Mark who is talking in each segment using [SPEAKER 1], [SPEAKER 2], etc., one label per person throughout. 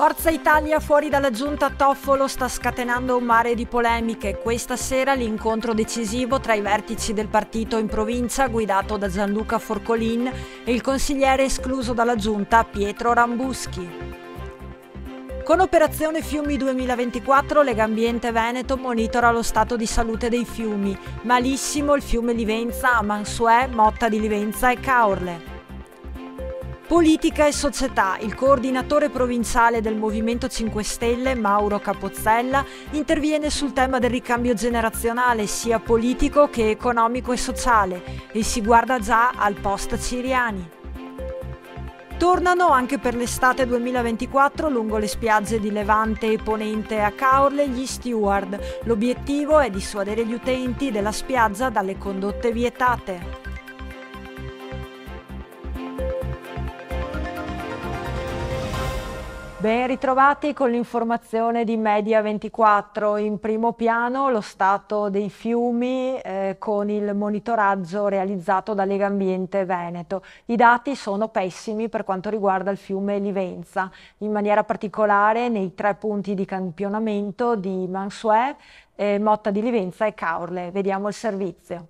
[SPEAKER 1] Forza Italia fuori dalla giunta Toffolo sta scatenando un mare di polemiche. Questa sera l'incontro decisivo tra i vertici del partito in provincia guidato da Gianluca Forcolin e il consigliere escluso dalla giunta Pietro Rambuschi. Con Operazione Fiumi 2024 Legambiente Veneto monitora lo stato di salute dei fiumi. Malissimo il fiume Livenza a Mansuè, Motta di Livenza e Caorle. Politica e società, il coordinatore provinciale del Movimento 5 Stelle, Mauro Capozzella, interviene sul tema del ricambio generazionale, sia politico che economico e sociale, e si guarda già al post Ciriani. Tornano anche per l'estate 2024 lungo le spiagge di Levante e Ponente a Caorle gli steward. L'obiettivo è dissuadere gli utenti della spiaggia dalle condotte vietate. Ben ritrovati con l'informazione di Media 24. In primo piano lo stato dei fiumi eh, con il monitoraggio realizzato da Lega Ambiente Veneto. I dati sono pessimi per quanto riguarda il fiume Livenza, in maniera particolare nei tre punti di campionamento di Mansue, eh, Motta di Livenza e Caorle. Vediamo il servizio.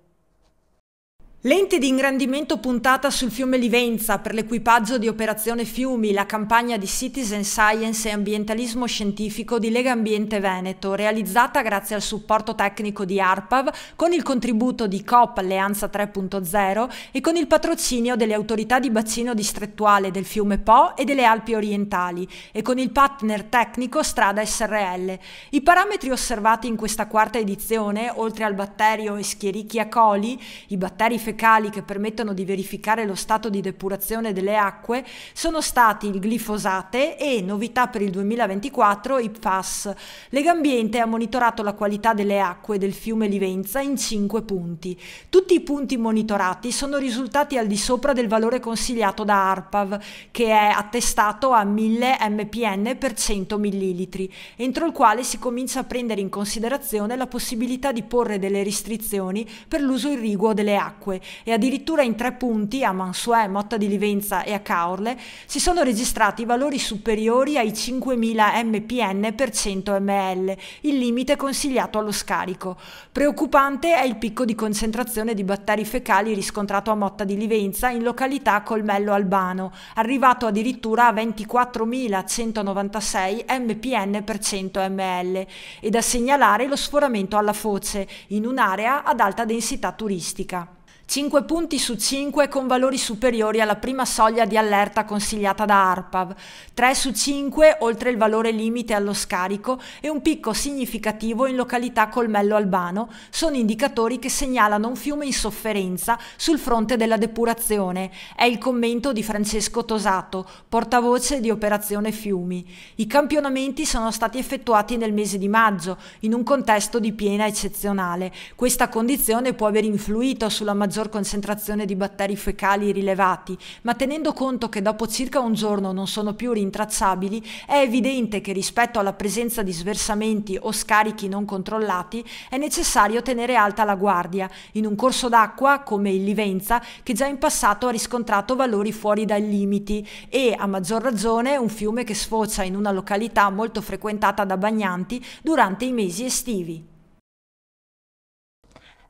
[SPEAKER 1] Lente di ingrandimento puntata sul fiume Livenza per l'equipaggio di Operazione Fiumi, la campagna di Citizen Science e Ambientalismo Scientifico di Lega Ambiente Veneto, realizzata grazie al supporto tecnico di ARPAV, con il contributo di COP Alleanza 3.0 e con il patrocinio delle autorità di bacino distrettuale del fiume Po e delle Alpi Orientali e con il partner tecnico Strada SRL. I parametri osservati in questa quarta edizione, oltre al batterio Escherichia coli, i batteri fecali fecali che permettono di verificare lo stato di depurazione delle acque sono stati il glifosate e, novità per il 2024, i PFAS. Legambiente ha monitorato la qualità delle acque del fiume Livenza in 5 punti. Tutti i punti monitorati sono risultati al di sopra del valore consigliato da ARPAV, che è attestato a 1000 mpn per 100 ml, entro il quale si comincia a prendere in considerazione la possibilità di porre delle restrizioni per l'uso irriguo delle acque, e addirittura in tre punti a Mansuè, Motta di Livenza e a Caorle si sono registrati valori superiori ai 5.000 mpn per 100 ml, il limite consigliato allo scarico. Preoccupante è il picco di concentrazione di batteri fecali riscontrato a Motta di Livenza in località Colmello Albano, arrivato addirittura a 24.196 mpn per 100 ml e da segnalare lo sforamento alla foce in un'area ad alta densità turistica. 5 punti su 5 con valori superiori alla prima soglia di allerta consigliata da ARPAV, 3 su 5 oltre il valore limite allo scarico e un picco significativo in località Colmello Albano sono indicatori che segnalano un fiume in sofferenza sul fronte della depurazione. È il commento di Francesco Tosato, portavoce di Operazione Fiumi. I campionamenti sono stati effettuati nel mese di maggio, in un contesto di piena eccezionale. Questa condizione può aver influito sulla maggior maggior concentrazione di batteri fecali rilevati, ma tenendo conto che dopo circa un giorno non sono più rintracciabili, è evidente che rispetto alla presenza di sversamenti o scarichi non controllati è necessario tenere alta la guardia in un corso d'acqua come il Livenza che già in passato ha riscontrato valori fuori dai limiti e a maggior ragione un fiume che sfocia in una località molto frequentata da bagnanti durante i mesi estivi.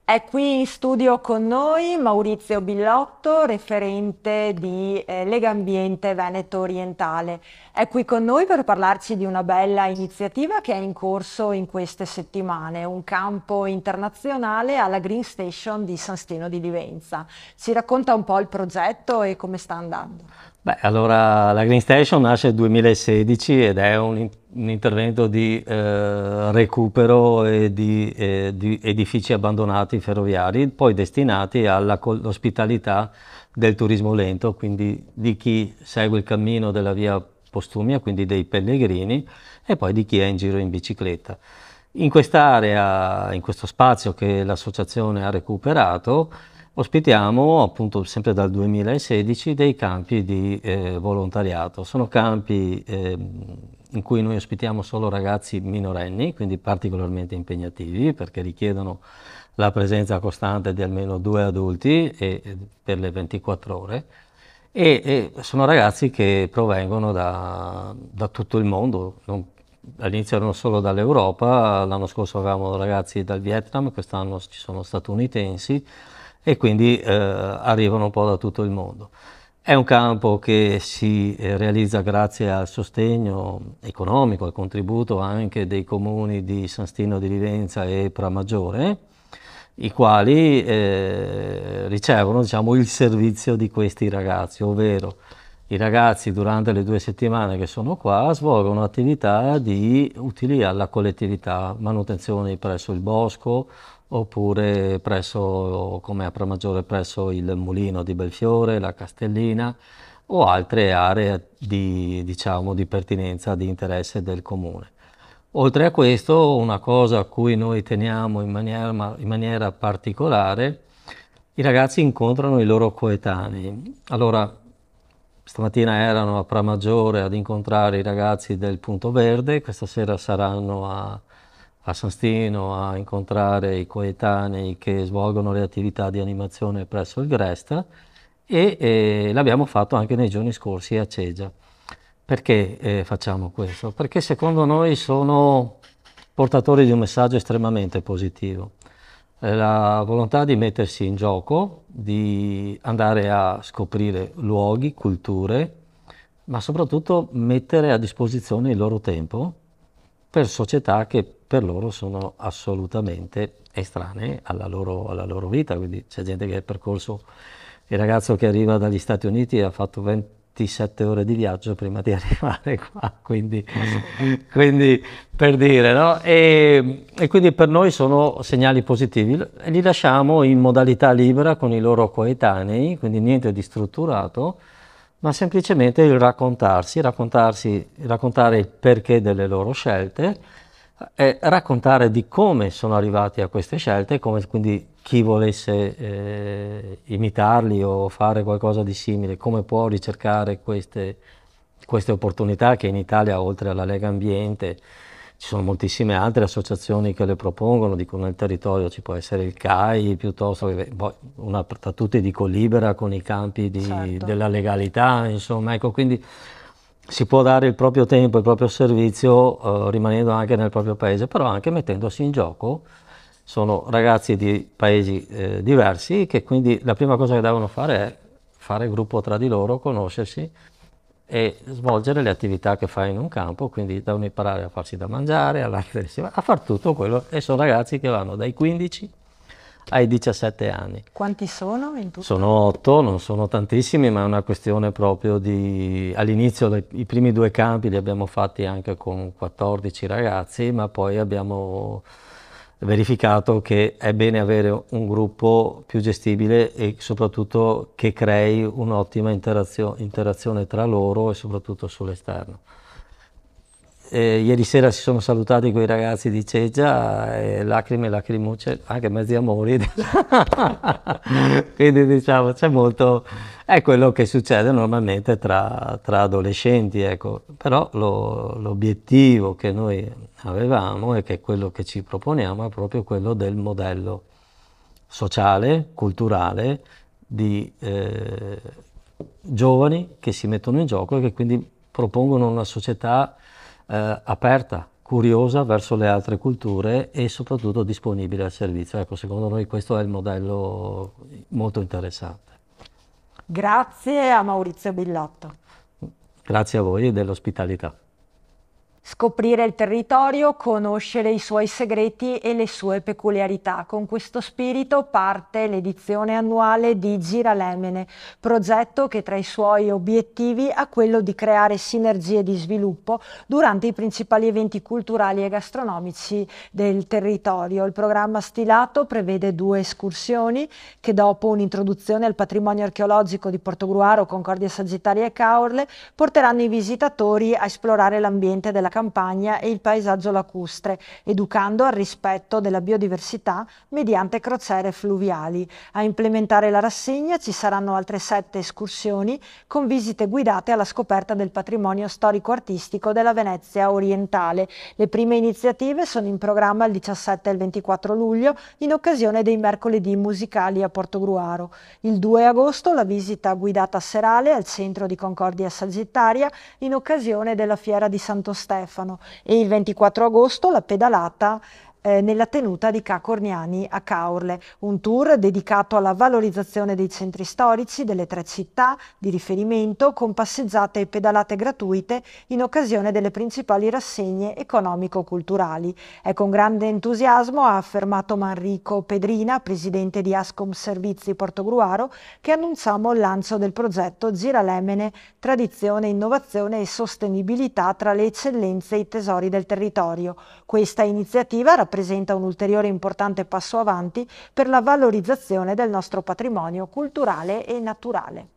[SPEAKER 1] È qui in studio con noi Maurizio Billotto, referente di eh, Lega Ambiente Veneto Orientale. È qui con noi per parlarci di una bella iniziativa che è in corso in queste settimane, un campo internazionale alla Green Station di San Stino di Livenza. Ci racconta un po' il progetto e come sta andando.
[SPEAKER 2] Beh, allora la Green Station nasce nel 2016 ed è un, un intervento di eh, recupero e di, eh, di, edifici abbandonati ferroviari, poi destinati all'ospitalità del turismo lento, quindi di chi segue il cammino della via Postumia, quindi dei pellegrini, e poi di chi è in giro in bicicletta. In quest'area, in questo spazio che l'associazione ha recuperato, Ospitiamo appunto sempre dal 2016 dei campi di eh, volontariato. Sono campi eh, in cui noi ospitiamo solo ragazzi minorenni, quindi particolarmente impegnativi perché richiedono la presenza costante di almeno due adulti e, e per le 24 ore. E, e sono ragazzi che provengono da, da tutto il mondo, non, all'inizio erano solo dall'Europa, l'anno scorso avevamo ragazzi dal Vietnam, quest'anno ci sono statunitensi, e quindi eh, arrivano un po' da tutto il mondo. È un campo che si eh, realizza grazie al sostegno economico, al contributo anche dei comuni di San Stino di Livenza e Pramaggiore, i quali eh, ricevono diciamo, il servizio di questi ragazzi, ovvero i ragazzi durante le due settimane che sono qua svolgono attività di utili alla collettività, manutenzione presso il bosco, oppure presso, come a Pramaggiore presso il Mulino di Belfiore, la Castellina o altre aree di, diciamo, di pertinenza, di interesse del comune. Oltre a questo, una cosa a cui noi teniamo in maniera, in maniera, particolare, i ragazzi incontrano i loro coetanei. Allora, stamattina erano a Pramaggiore ad incontrare i ragazzi del Punto Verde, questa sera saranno a, a Sastino a incontrare i coetanei che svolgono le attività di animazione presso il Grest e eh, l'abbiamo fatto anche nei giorni scorsi a Cegia. Perché eh, facciamo questo? Perché secondo noi sono portatori di un messaggio estremamente positivo. Eh, la volontà di mettersi in gioco, di andare a scoprire luoghi, culture, ma soprattutto mettere a disposizione il loro tempo per società che per loro sono assolutamente estranee alla loro, alla loro vita, quindi c'è gente che ha percorso, il ragazzo che arriva dagli Stati Uniti ha fatto 27 ore di viaggio prima di arrivare qua, quindi, quindi per dire, no? E, e quindi per noi sono segnali positivi, li lasciamo in modalità libera con i loro coetanei, quindi niente di strutturato, ma semplicemente il raccontarsi, raccontarsi, raccontare il perché delle loro scelte, è raccontare di come sono arrivati a queste scelte, e come quindi chi volesse eh, imitarli o fare qualcosa di simile, come può ricercare queste, queste opportunità che in Italia, oltre alla Lega Ambiente, ci sono moltissime altre associazioni che le propongono, dico nel territorio ci può essere il CAI, piuttosto boh, una tra tutte dico libera con i campi di, certo. della legalità, insomma, ecco, quindi si può dare il proprio tempo, il proprio servizio eh, rimanendo anche nel proprio paese, però anche mettendosi in gioco. Sono ragazzi di paesi eh, diversi che quindi la prima cosa che devono fare è fare gruppo tra di loro, conoscersi e svolgere le attività che fai in un campo, quindi devono imparare a farsi da mangiare, a fare tutto quello e sono ragazzi che vanno dai 15 ai 17 anni.
[SPEAKER 1] Quanti sono in tutto?
[SPEAKER 2] Sono otto, non sono tantissimi, ma è una questione proprio di... All'inizio i primi due campi li abbiamo fatti anche con 14 ragazzi, ma poi abbiamo verificato che è bene avere un gruppo più gestibile e soprattutto che crei un'ottima interazione, interazione tra loro e soprattutto sull'esterno. E eh, ieri sera si sono salutati quei ragazzi di Ceggia, e eh, lacrime e lacrimucce, anche mezzi amori. Quindi diciamo c'è molto, è quello che succede normalmente tra, tra adolescenti. Ecco. Però lo, l'obiettivo che noi avevamo e che quello che ci proponiamo è proprio quello del modello sociale, culturale, di eh, giovani che si mettono in gioco e che quindi propongono una società eh, aperta, curiosa verso le altre culture e soprattutto disponibile al servizio. Ecco, secondo noi questo è il modello molto interessante.
[SPEAKER 1] Grazie a Maurizio Billotto.
[SPEAKER 2] Grazie a voi dell'ospitalità.
[SPEAKER 1] Scoprire il territorio, conoscere i suoi segreti e le sue peculiarità. Con questo spirito parte l'edizione annuale di Giralemene, progetto che tra i suoi obiettivi ha quello di creare sinergie di sviluppo durante i principali eventi culturali e gastronomici del territorio. Il programma stilato prevede due escursioni che dopo un'introduzione al patrimonio archeologico di Portogruaro, Concordia Sagittaria e Caorle porteranno i visitatori a esplorare l'ambiente della campagna e il paesaggio lacustre, educando al rispetto della biodiversità mediante crociere fluviali. A implementare la rassegna ci saranno altre sette escursioni con visite guidate alla scoperta del patrimonio storico-artistico della Venezia orientale. Le prime iniziative sono in programma il 17 e il 24 luglio in occasione dei mercoledì musicali a Portogruaro. Il 2 agosto la visita guidata serale al centro di Concordia Sagittaria in occasione della Fiera di Santo Stefano Stefano e il 24 agosto la pedalata eh, nella tenuta di Ca Corniani a Caorle, un tour dedicato alla valorizzazione dei centri storici delle tre città di riferimento con passeggiate e pedalate gratuite in occasione delle principali rassegne economico-culturali. È con grande entusiasmo, ha affermato Manrico Pedrina, presidente di Ascom Servizi Portogruaro, che annunciamo il lancio del progetto Giralemene Tradizione, Innovazione e Sostenibilità tra le eccellenze e i tesori del territorio. Questa iniziativa rappresenta rappresenta un ulteriore importante passo avanti per la valorizzazione del nostro patrimonio culturale e naturale.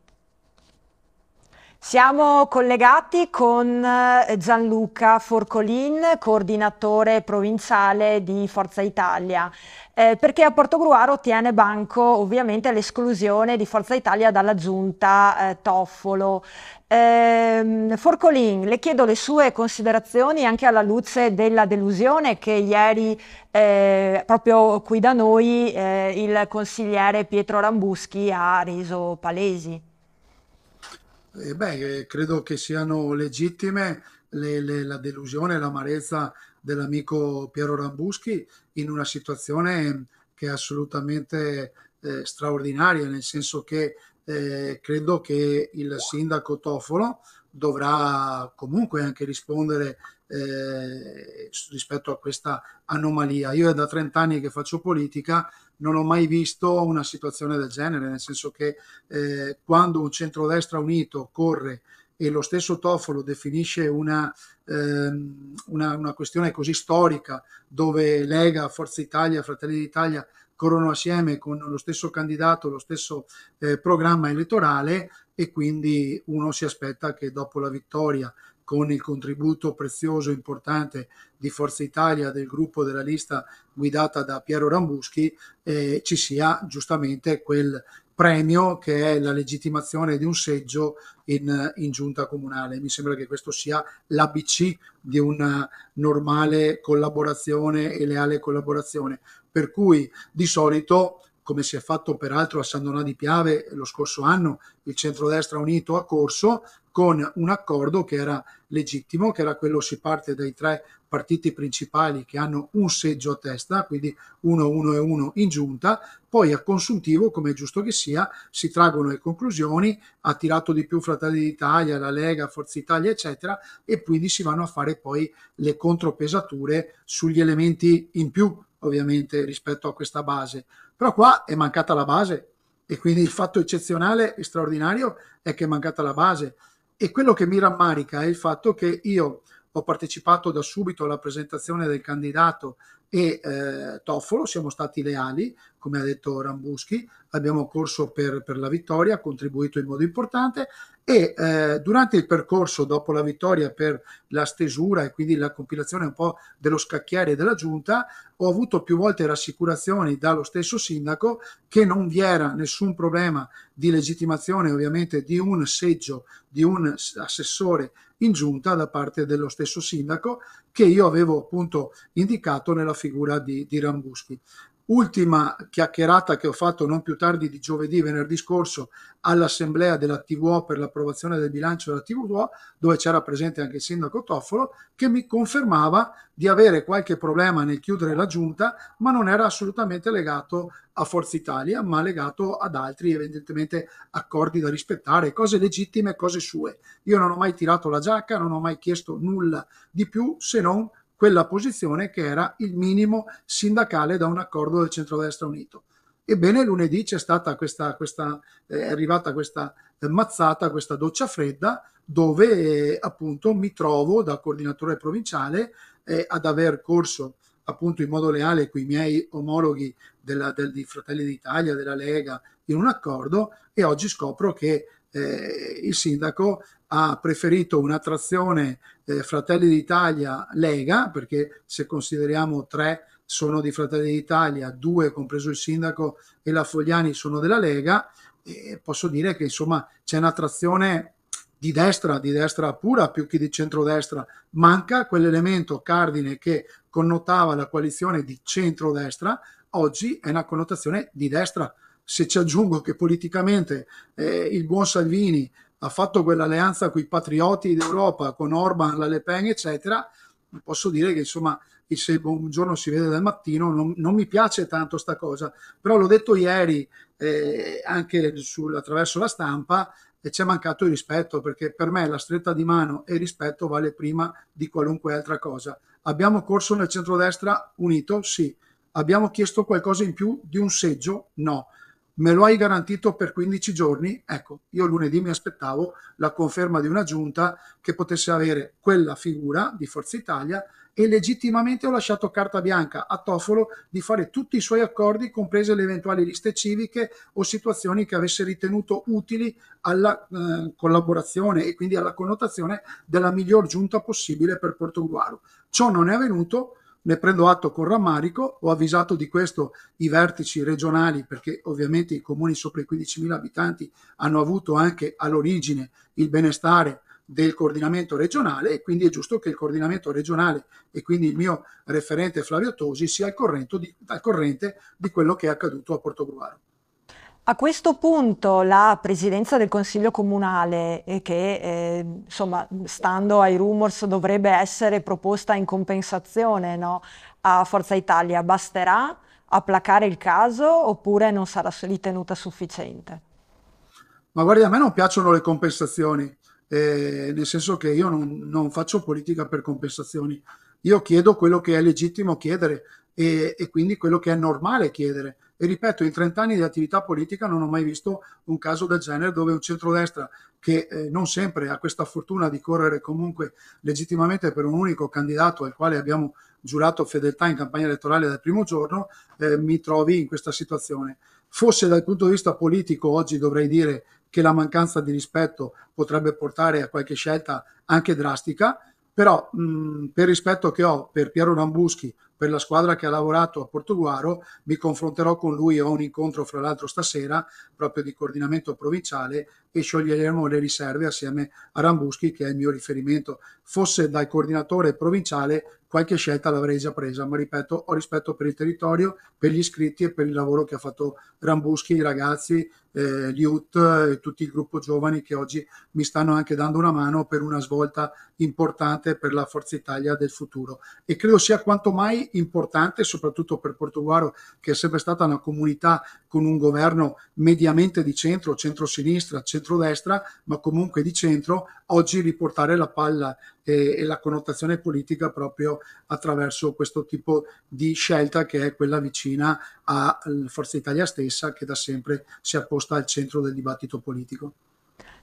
[SPEAKER 1] Siamo collegati con eh, Gianluca Forcolin, coordinatore provinciale di Forza Italia, eh, perché a Portogruaro tiene banco ovviamente l'esclusione di Forza Italia dalla giunta eh, Toffolo. Eh, Forcolin, le chiedo le sue considerazioni anche alla luce della delusione che ieri eh, proprio qui da noi eh, il consigliere Pietro Rambuschi ha reso palesi.
[SPEAKER 3] Eh, beh, eh, credo che siano legittime le, le, la delusione e l'amarezza dell'amico Piero Rambuschi in una situazione mm, che è assolutamente eh, straordinaria, nel senso che eh, credo che il sindaco Tofolo dovrà comunque anche rispondere eh, rispetto a questa anomalia. Io è da 30 anni che faccio politica, non ho mai visto una situazione del genere, nel senso che eh, quando un centrodestra unito corre e lo stesso Tofolo definisce una, ehm, una, una questione così storica dove Lega, Forza Italia, Fratelli d'Italia corrono assieme con lo stesso candidato, lo stesso eh, programma elettorale e quindi uno si aspetta che dopo la vittoria con il contributo prezioso e importante di Forza Italia del gruppo della lista guidata da Piero Rambuschi, eh, ci sia giustamente quel premio che è la legittimazione di un seggio in, in giunta comunale. Mi sembra che questo sia l'ABC di una normale collaborazione e leale collaborazione. Per cui di solito come si è fatto peraltro a San Donà di Piave lo scorso anno, il centrodestra unito ha corso con un accordo che era legittimo, che era quello si parte dai tre partiti principali che hanno un seggio a testa, quindi 1, 1 e 1 in giunta, poi a consuntivo, come è giusto che sia, si traggono le conclusioni, ha tirato di più Fratelli d'Italia, la Lega, Forza Italia, eccetera, e quindi si vanno a fare poi le contropesature sugli elementi in più, ovviamente, rispetto a questa base. Però qua è mancata la base e quindi il fatto eccezionale e straordinario è che è mancata la base e quello che mi rammarica è il fatto che io ho partecipato da subito alla presentazione del candidato e eh, Toffolo siamo stati leali, come ha detto Rambuschi, abbiamo corso per, per la vittoria, contribuito in modo importante e eh, durante il percorso dopo la vittoria per la stesura e quindi la compilazione un po' dello scacchiere della giunta ho avuto più volte rassicurazioni dallo stesso sindaco che non vi era nessun problema di legittimazione ovviamente di un seggio di un assessore in giunta da parte dello stesso sindaco che io avevo appunto indicato nella figura di, di Rambuschi ultima chiacchierata che ho fatto non più tardi di giovedì, venerdì scorso, all'assemblea della TVO per l'approvazione del bilancio della TVO, dove c'era presente anche il sindaco Toffolo, che mi confermava di avere qualche problema nel chiudere la giunta, ma non era assolutamente legato a Forza Italia, ma legato ad altri, evidentemente, accordi da rispettare, cose legittime, cose sue. Io non ho mai tirato la giacca, non ho mai chiesto nulla di più se non quella posizione che era il minimo sindacale da un accordo del centrodestra unito. Ebbene, lunedì c'è stata questa, questa eh, è arrivata questa eh, mazzata, questa doccia fredda, dove eh, appunto mi trovo da coordinatore provinciale eh, ad aver corso appunto in modo leale con i miei omologhi della, del, di Fratelli d'Italia, della Lega, in un accordo e oggi scopro che eh, il sindaco ha preferito un'attrazione eh, Fratelli d'Italia Lega, perché se consideriamo tre sono di Fratelli d'Italia, due compreso il sindaco e la Fogliani sono della Lega, e eh, posso dire che insomma c'è un'attrazione di destra, di destra pura più che di centrodestra, manca quell'elemento cardine che connotava la coalizione di centrodestra, oggi è una connotazione di destra se ci aggiungo che politicamente eh, il buon Salvini ha fatto quell'alleanza con i patrioti d'Europa, con Orban, la Le Pen, eccetera, posso dire che insomma se un giorno si vede dal mattino non, non mi piace tanto sta cosa, però l'ho detto ieri eh, anche su, attraverso la stampa e ci è mancato il rispetto perché per me la stretta di mano e il rispetto vale prima di qualunque altra cosa. Abbiamo corso nel centrodestra unito? Sì. Abbiamo chiesto qualcosa in più di un seggio? No me lo hai garantito per 15 giorni, ecco, io lunedì mi aspettavo la conferma di una giunta che potesse avere quella figura di Forza Italia e legittimamente ho lasciato carta bianca a Tofolo di fare tutti i suoi accordi, comprese le eventuali liste civiche o situazioni che avesse ritenuto utili alla eh, collaborazione e quindi alla connotazione della miglior giunta possibile per Portogruaro. Ciò non è avvenuto, ne prendo atto con rammarico, ho avvisato di questo i vertici regionali perché ovviamente i comuni sopra i 15.000 abitanti hanno avuto anche all'origine il benestare del coordinamento regionale e quindi è giusto che il coordinamento regionale e quindi il mio referente Flavio Tosi sia al corrente di, al corrente di quello che è accaduto a Portogruaro.
[SPEAKER 1] A questo punto la presidenza del Consiglio Comunale, eh, che eh, insomma, stando ai rumors dovrebbe essere proposta in compensazione no, a Forza Italia, basterà a placare il caso oppure non sarà ritenuta sufficiente?
[SPEAKER 3] Ma guardi, a me non piacciono le compensazioni, eh, nel senso che io non, non, faccio politica per compensazioni, io chiedo quello che è legittimo chiedere e, e quindi quello che è normale chiedere e ripeto, in 30 anni di attività politica non ho mai visto un caso del genere dove un centrodestra che eh, non sempre ha questa fortuna di correre comunque legittimamente per un unico candidato al quale abbiamo giurato fedeltà in campagna elettorale dal primo giorno, eh, mi trovi in questa situazione. Forse dal punto di vista politico oggi dovrei dire che la mancanza di rispetto potrebbe portare a qualche scelta anche drastica, però mh, mm, per rispetto che ho per Piero Rambuschi, per la squadra che ha lavorato a Portoguaro, mi confronterò con lui e ho un incontro fra l'altro stasera proprio di coordinamento provinciale e scioglieremo le riserve assieme a Rambuschi che è il mio riferimento. Fosse dal coordinatore provinciale qualche scelta l'avrei già presa, ma ripeto ho rispetto per il territorio, per gli iscritti e per il lavoro che ha fatto Rambuschi, i ragazzi, eh, youth e tutto il gruppo giovani che oggi mi stanno anche dando una mano per una svolta importante per la Forza Italia del futuro. E credo sia quanto mai importante, soprattutto per Portoguaro, che è sempre stata una comunità con un governo mediamente di centro, centrosinistra, centrodestra, ma comunque di centro, oggi riportare la palla e, eh, e la connotazione politica proprio attraverso questo tipo di scelta che è quella vicina a Forza Italia stessa che da sempre si è posta sta al centro del dibattito politico.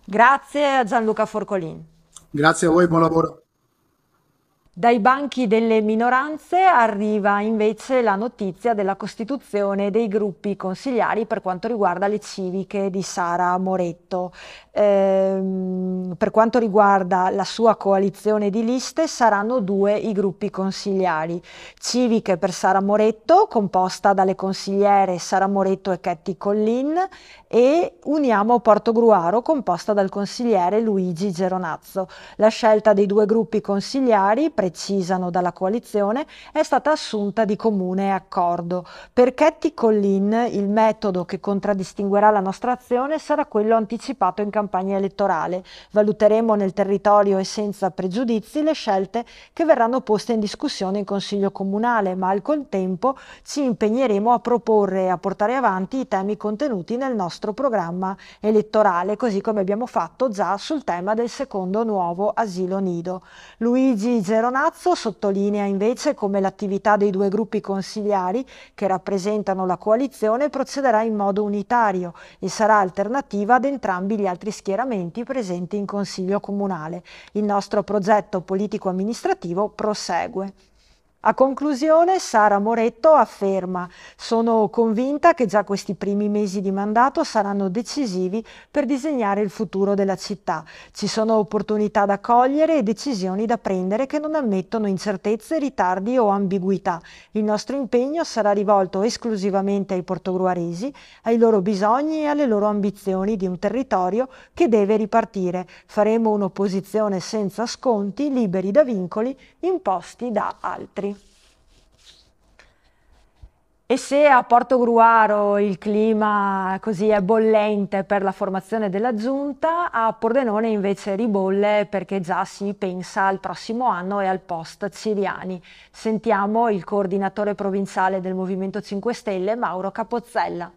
[SPEAKER 1] Grazie a Gianluca Forcolin.
[SPEAKER 3] Grazie a voi, buon lavoro.
[SPEAKER 1] Dai banchi delle minoranze arriva invece la notizia della costituzione dei gruppi consigliari per quanto riguarda le civiche di Sara Moretto. Ehm, per quanto riguarda la sua coalizione di liste saranno due i gruppi consigliari. Civiche per Sara Moretto, composta dalle consigliere Sara Moretto e Ketty Collin, e Uniamo Portogruaro, composta dal consigliere Luigi Geronazzo. La scelta dei due gruppi consigliari precisano dalla coalizione, è stata assunta di comune accordo. Per Ketty Collin il metodo che contraddistinguerà la nostra azione sarà quello anticipato in campagna elettorale. Valuteremo nel territorio e senza pregiudizi le scelte che verranno poste in discussione in Consiglio Comunale, ma al contempo ci impegneremo a proporre e a portare avanti i temi contenuti nel nostro programma elettorale, così come abbiamo fatto già sul tema del secondo nuovo asilo nido. Luigi Geronimo Giovinazzo sottolinea invece come l'attività dei due gruppi consigliari che rappresentano la coalizione procederà in modo unitario e sarà alternativa ad entrambi gli altri schieramenti presenti in Consiglio Comunale. Il nostro progetto politico-amministrativo prosegue. A conclusione, Sara Moretto afferma «Sono convinta che già questi primi mesi di mandato saranno decisivi per disegnare il futuro della città. Ci sono opportunità da cogliere e decisioni da prendere che non ammettono incertezze, ritardi o ambiguità. Il nostro impegno sarà rivolto esclusivamente ai portogruaresi, ai loro bisogni e alle loro ambizioni di un territorio che deve ripartire. Faremo un'opposizione senza sconti, liberi da vincoli imposti da altri». E se a Porto Gruaro il clima così è bollente per la formazione della giunta, a Pordenone invece ribolle perché già si pensa al prossimo anno e al post Ciriani. Sentiamo il coordinatore provinciale del Movimento 5 Stelle, Mauro Capozzella.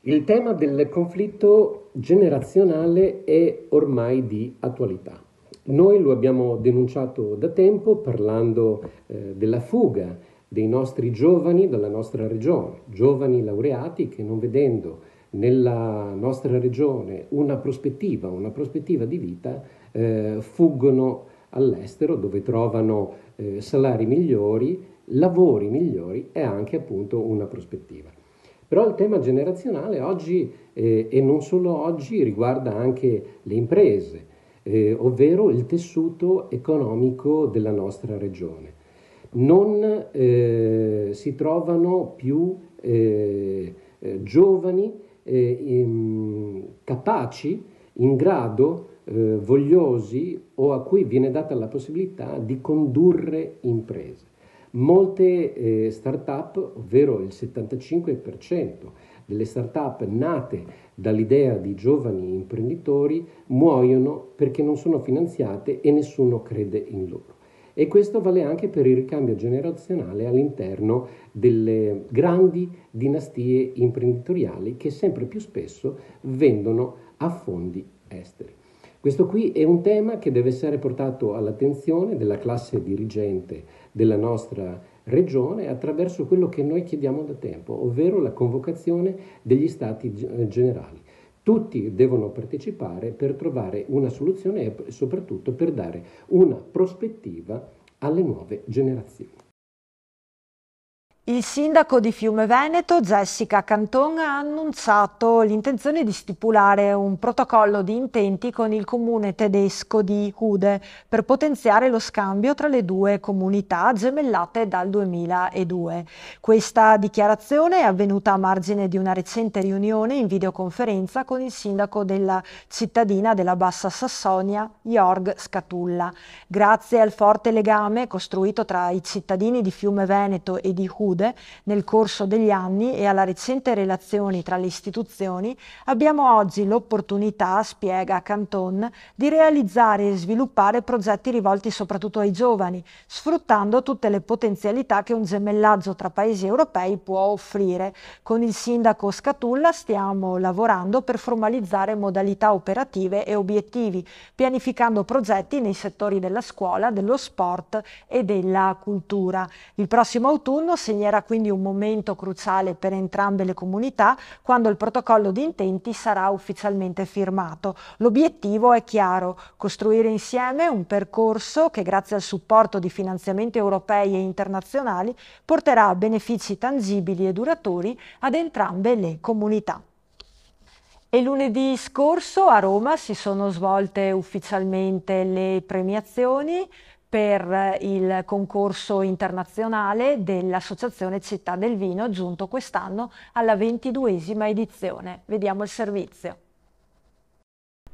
[SPEAKER 4] Il tema del conflitto generazionale è ormai di attualità. Noi lo abbiamo denunciato da tempo parlando eh, della fuga dei nostri giovani dalla nostra regione, giovani laureati che non vedendo nella nostra regione una prospettiva, una prospettiva di vita, eh, fuggono all'estero dove trovano eh, salari migliori, lavori migliori e anche appunto una prospettiva. Però il tema generazionale oggi, eh, e non solo oggi, riguarda anche le imprese, eh, ovvero il tessuto economico della nostra regione non eh, si trovano più eh, eh giovani eh, ehm, capaci, in grado, eh, vogliosi o a cui viene data la possibilità di condurre imprese. Molte eh, start-up, ovvero il 75% delle start-up nate dall'idea di giovani imprenditori, muoiono perché non sono finanziate e nessuno crede in loro. E questo vale anche per il ricambio generazionale all'interno delle grandi dinastie imprenditoriali che sempre più spesso vendono a fondi esteri. Questo qui è un tema che deve essere portato all'attenzione della classe dirigente della nostra regione attraverso quello che noi chiediamo da tempo, ovvero la convocazione degli stati generali. Tutti devono partecipare per trovare una soluzione e soprattutto per dare una prospettiva alle nuove generazioni.
[SPEAKER 1] Il sindaco di Fiume Veneto, Jessica Canton, ha annunciato l'intenzione di stipulare un protocollo di intenti con il comune tedesco di Hude per potenziare lo scambio tra le due comunità gemellate dal 2002. Questa dichiarazione è avvenuta a margine di una recente riunione in videoconferenza con il sindaco della cittadina della Bassa Sassonia, Jorg Scatulla. Grazie al forte legame costruito tra i cittadini di Fiume Veneto e di Hude, Sud nel corso degli anni e alla recente relazione tra le istituzioni, abbiamo oggi l'opportunità, spiega Canton, di realizzare e sviluppare progetti rivolti soprattutto ai giovani, sfruttando tutte le potenzialità che un gemellaggio tra paesi europei può offrire. Con il sindaco Scatulla stiamo lavorando per formalizzare modalità operative e obiettivi, pianificando progetti nei settori della scuola, dello sport e della cultura. Il prossimo autunno segnerà era quindi un momento cruciale per entrambe le comunità quando il protocollo di intenti sarà ufficialmente firmato. L'obiettivo è chiaro, costruire insieme un percorso che grazie al supporto di finanziamenti europei e internazionali porterà benefici tangibili e duratori ad entrambe le comunità. E lunedì scorso a Roma si sono svolte ufficialmente le premiazioni per il concorso internazionale dell'Associazione Città del Vino giunto quest'anno alla ventiduesima edizione. Vediamo il servizio.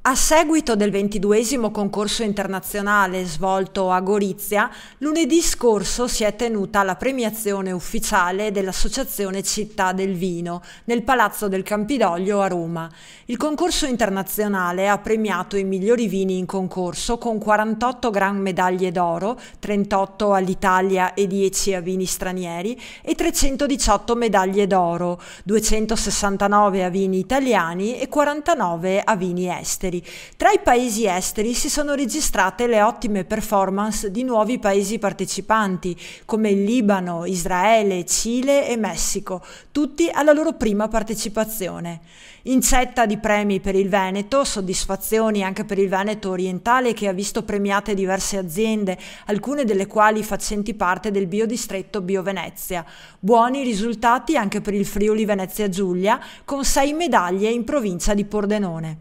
[SPEAKER 1] A seguito del ventiduesimo concorso internazionale svolto a Gorizia, lunedì scorso si è tenuta la premiazione ufficiale dell'Associazione Città del Vino nel Palazzo del Campidoglio a Roma. Il concorso internazionale ha premiato i migliori vini in concorso con 48 gran medaglie d'oro, 38 all'Italia e 10 a vini stranieri e 318 medaglie d'oro, 269 a vini italiani e 49 a vini esteri esteri. Tra i paesi esteri si sono registrate le ottime performance di nuovi paesi partecipanti, come Libano, Israele, Cile e Messico, tutti alla loro prima partecipazione. Incetta di premi per il Veneto, soddisfazioni anche per il Veneto orientale che ha visto premiate diverse aziende, alcune delle quali facenti parte del biodistretto Bio Venezia. Buoni risultati anche per il Friuli Venezia Giulia, con sei medaglie in provincia di Pordenone.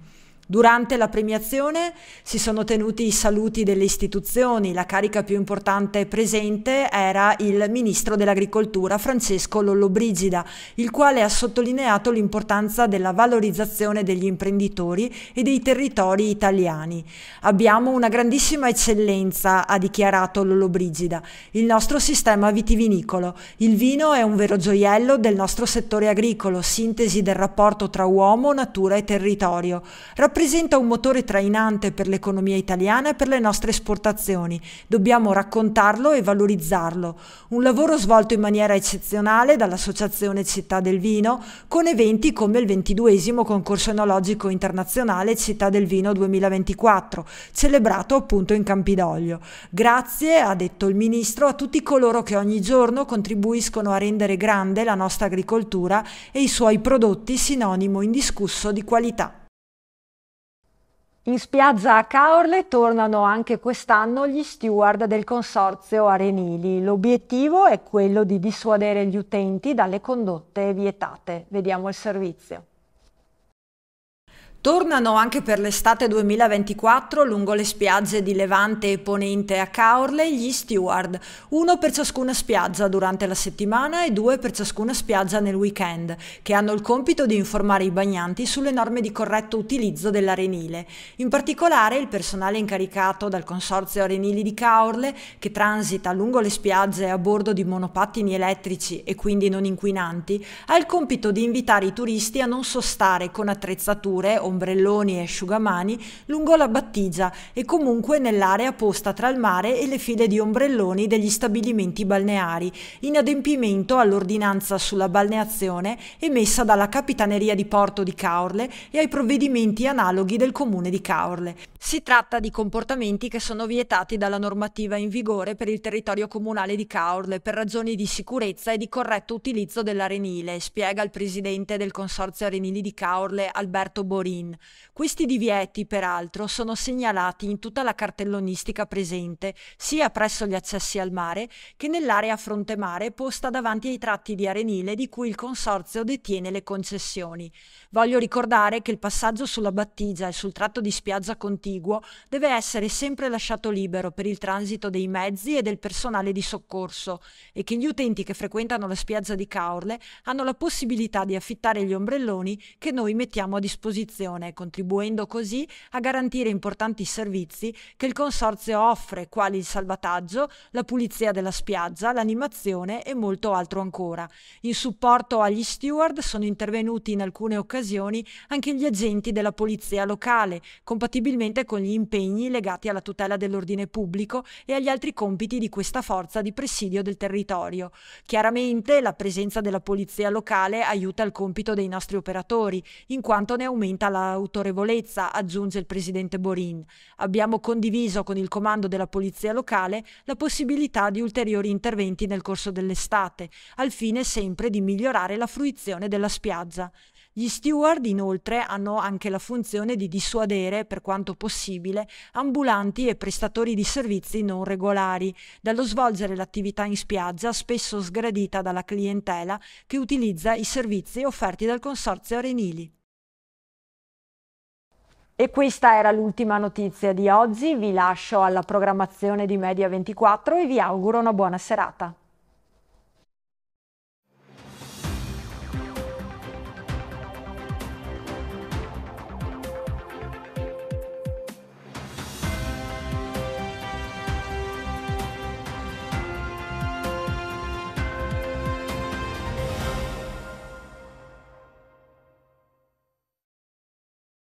[SPEAKER 1] Durante la premiazione si sono tenuti i saluti delle istituzioni, la carica più importante presente era il ministro dell'agricoltura Francesco Lollobrigida, il quale ha sottolineato l'importanza della valorizzazione degli imprenditori e dei territori italiani. Abbiamo una grandissima eccellenza, ha dichiarato Lollobrigida, il nostro sistema vitivinicolo. Il vino è un vero gioiello del nostro settore agricolo, sintesi del rapporto tra uomo, natura e territorio. Rappresenta rappresenta un motore trainante per l'economia italiana e per le nostre esportazioni. Dobbiamo raccontarlo e valorizzarlo. Un lavoro svolto in maniera eccezionale dall'Associazione Città del Vino, con eventi come il 22 Concorso Enologico Internazionale Città del Vino 2024, celebrato appunto in Campidoglio. Grazie, ha detto il Ministro, a tutti coloro che ogni giorno contribuiscono a rendere grande la nostra agricoltura e i suoi prodotti sinonimo indiscusso di qualità. In spiaggia a Caorle tornano anche quest'anno gli steward del consorzio Arenili. L'obiettivo è quello di dissuadere gli utenti dalle condotte vietate. Vediamo il servizio. Tornano anche per l'estate 2024 lungo le spiagge di Levante e Ponente a Caorle gli steward, uno per ciascuna spiaggia durante la settimana e due per ciascuna spiaggia nel weekend, che hanno il compito di informare i bagnanti sulle norme di corretto utilizzo dell'arenile. In particolare il personale incaricato dal Consorzio Arenili di Caorle, che transita lungo le spiagge a bordo di monopattini elettrici e quindi non inquinanti, ha il compito di invitare i turisti a non sostare con attrezzature o ombrelloni e asciugamani lungo la battigia e comunque nell'area posta tra il mare e le file di ombrelloni degli stabilimenti balneari, in adempimento all'ordinanza sulla balneazione emessa dalla Capitaneria di Porto di Caorle e ai provvedimenti analoghi del Comune di Caorle. Si tratta di comportamenti che sono vietati dalla normativa in vigore per il territorio comunale di Caorle per ragioni di sicurezza e di corretto utilizzo dell'arenile, spiega il presidente del Consorzio Arenili di Caorle Alberto Borini Halloween. Questi divieti, peraltro, sono segnalati in tutta la cartellonistica presente, sia presso gli accessi al mare che nell'area fronte mare posta davanti ai tratti di arenile di cui il consorzio detiene le concessioni. Voglio ricordare che il passaggio sulla battigia e sul tratto di spiaggia contiguo deve essere sempre lasciato libero per il transito dei mezzi e del personale di soccorso e che gli utenti che frequentano la spiaggia di Caorle hanno la possibilità di affittare gli ombrelloni che noi mettiamo a disposizione popolazione, contribuendo così a garantire importanti servizi che il Consorzio offre, quali il salvataggio, la pulizia della spiaggia, l'animazione e molto altro ancora. In supporto agli steward sono intervenuti in alcune occasioni anche gli agenti della polizia locale, compatibilmente con gli impegni legati alla tutela dell'ordine pubblico e agli altri compiti di questa forza di presidio del territorio. Chiaramente la presenza della polizia locale aiuta il compito dei nostri operatori, in quanto ne aumenta la autorevolezza, aggiunge il presidente Borin. Abbiamo condiviso con il comando della polizia locale la possibilità di ulteriori interventi nel corso dell'estate, al fine sempre di migliorare la fruizione della spiaggia. Gli steward inoltre hanno anche la funzione di dissuadere, per quanto possibile, ambulanti e prestatori di servizi non regolari dallo svolgere l'attività in spiaggia spesso sgradita dalla clientela che utilizza i servizi offerti dal Consorzio Arenili. E questa era l'ultima notizia di oggi, vi lascio alla programmazione di Media 24 e vi auguro una buona serata.